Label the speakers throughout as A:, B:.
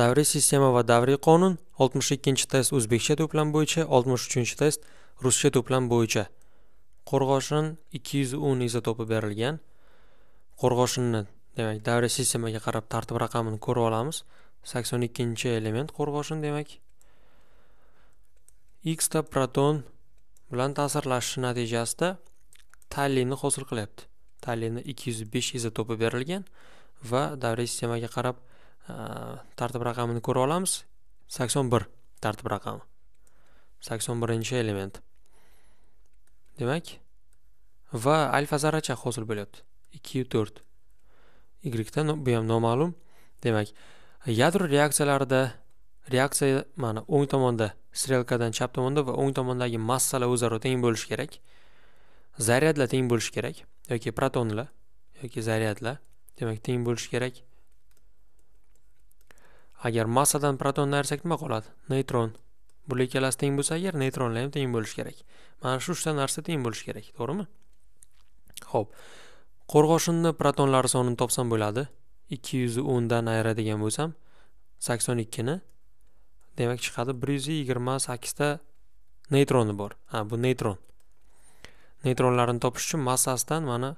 A: davriy sistema va davriy qonun 62 test o'zbekcha to'plam bo'yicha 63 test ruscha to'plam bo'yicha qo'rg'oshin 210 izotopi berilgan qo'rg'oshinni demak davriy sistemaga qarab tartib raqamini ko'rib olamiz 82 element qo'rg'oshin demak x ta proton bilan ta'sirlashishi natijasida tallinni hosil qilyapti tallinni 205 izotopi berilgan va davriy sistemaga qarab tartib raqamini ko'ra olamiz sakson bir tartib raqami sakson birinchi element demak va alfa zarracha hosil bo'lyapti ikki to'rt ydan bu ham noma'lum demak yadro reaksiyalarida reaksiya mana o'ng tomonda strelkadan chap tomonda va o'ng tomondagi massalar o'zaro teng bo'lishi kerak zaryadlar teng bo'lishi kerak yoki protonlar yoki zaryadlar demak teng bo'lishi kerak agar massadan protonlar ayirsak nima qoladi neytron bular ikkalasi teng bo'lsa agar neytronlar ham teng bo'lishi kerak mana shu uchta narsa teng bo'lishi kerak to'g'rimi ho'p qo'rg'oshinni protonlari sonini topsam bo'ladi ikki yuz o'ndan ayiradigan bo'lsam sakson ikkini demak chiqadi bir yuz yigirma sakkizta neytroni bor ha bu neytron neytronlarni topish uchun massasidan mana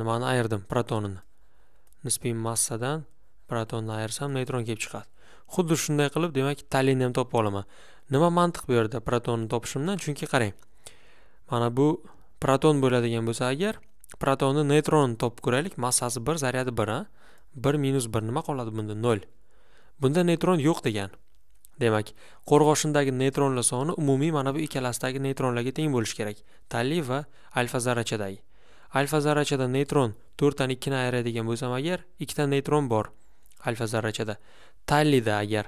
A: nimani ayirdim protonini nisbiy massadan protonni ayirsam neytron kelib chiqadi xuddi shunday qilib demak talinni ham topib olaman nima mantiq bu yerda protonni topishimdan chunki qarang mana bu proton bo'ladigan bo'lsa agar protonni neytronni topib ko'raylik massasi bir zaryadi bir a bir minus bir nima qoladi bunda nol bunda neytron yo'q degan demak qo'rg'oshindagi neytronlar soni umumiy mana bu ikkalasidagi neytronlarga teng bo'lishi kerak talli va alfa zarrachadagi alfa zarrachada neytron to'rtdan ikkini ayiradigan bo'lsam agar ikkita neytron bor alfa zarrachada tallida agar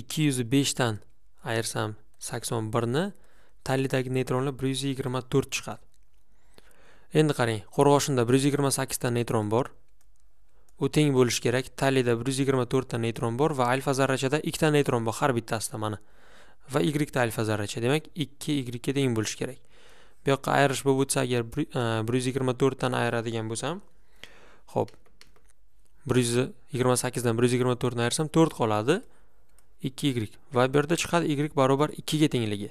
A: ikki yuz beshdan ayirsam sakson birni tallidagi neytronlar bir yuz yigirma to'rt chiqadi endi qarang qo'rg'oshinda bir yuz yigirma sakkizta neytron bor u teng bo'lishi kerak tallida bir yuz yigirma to'rtta neytron bor va alfa zarrachada ikkita neytron bor har bittasida mana va ta alfa zarracha demak ikki ga teng bo'lishi kerak bu yoqqa ayirish bo'lib o'tsa agar bir yuz yigirma to'rtdan ayiradigan bo'lsam ho'p bir yuz yigirma sakkizdan bir yuz yigirma to'rtni ayirsam to'rt qoladi ikki y va bu yerda chiqadi y barobar ikkiga tengligi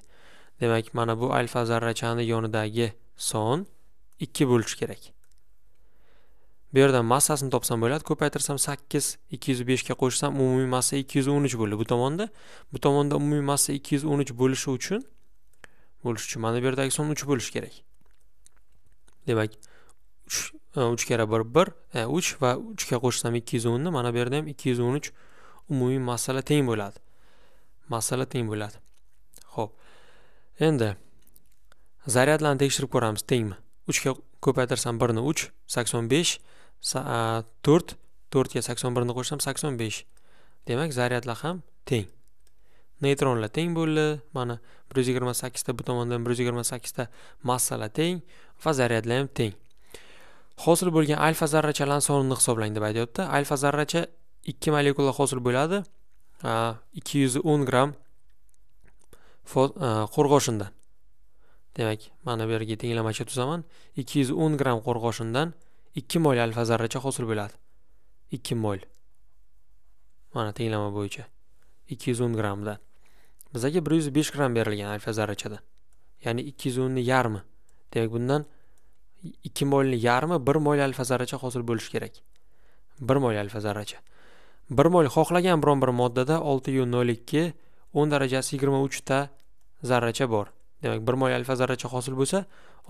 A: demak mana bu alfa zarrachani yonidagi son ikki bo'lishi kerak bu yerdan massasini topsam bo'ladi ko'paytirsam sakkiz ikki yuz beshga qo'shsam umumiy massa ikki yuz o'n uch bo'ldi bu tomonda bu tomonda umumiy massa ikki yuz o'n uch bo'lishi uchun bo'lishi uchun mana bu yerdagi son uch bo'lishi kerak demak uch karra bir bir uch va uchga qo'shsam ikki yuz o'nni mana bu yerda ham ikki yuz o'n uch umumiy masala teng bo'ladi masala teng bo'ladi ho'p endi zaryadlarni tekshirib ko'ramiz tengmi uchga ko'paytirsam birni uch sakson besh to'rt to'rtga sakson birni qo'shsam sakson besh demak zaryadlar ham teng neytronlar teng bo'ldi mana bir yuz yigirma sakkizta bu tomondan bir yuz yigirma sakkizta massalar teng va zaryadlar ham teng hosil bo'lgan alfa zarrachalarni sonini hisoblang deb aytyapti alfa zarracha ikki molekula hosil bo'ladi ikki yuz o'n gramm qo'rg'oshindan demak mana bu yerga tenglamachi tuzaman ikki yuz o'n gramm qo'rg'oshindan ikki mol alfa zarracha hosil bo'ladi ikki mol mana tenglama bo'yicha ikki yuz o'n grammdan bizga bir yuz besh gramm berilgan alfa zarrachadan ya'ni ikki yuz o'nni yarmi demak bundan ikki molni yarmi bir mol alfa zarracha hosil bo'lishi kerak bir mol alfa zarracha bir mol xohlagan biron bir moddada olti yu nol ikki o'n darajasi yigirma uchta zarracha bor demak bir mol alfa zarracha hosil bo'lsa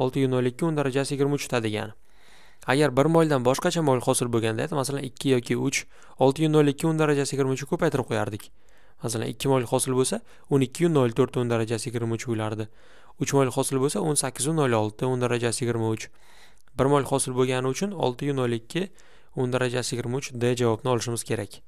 A: olti yu nol ikki o'n darajasi yigirma uchta degani agar bir moldan boshqacha mol hosil bo'lganda masalan ikki yoki uch olti yu nol ikki o'n darajasi yigirma uch ko'paytirib qo'yardik masalan ikki moyil hosil bo'lsa o'n ikkiyu nol to'rt o'n darajasi yigirma uch bo'lardi uch moyil hosil bo'lsa o'n sakkizu nol olti o'n darajasi yigirma uch bir moyil hosil bo'lgani uchun oltiyu nol ikki o'n darajasi yigirma uch d javobni olishimiz kerak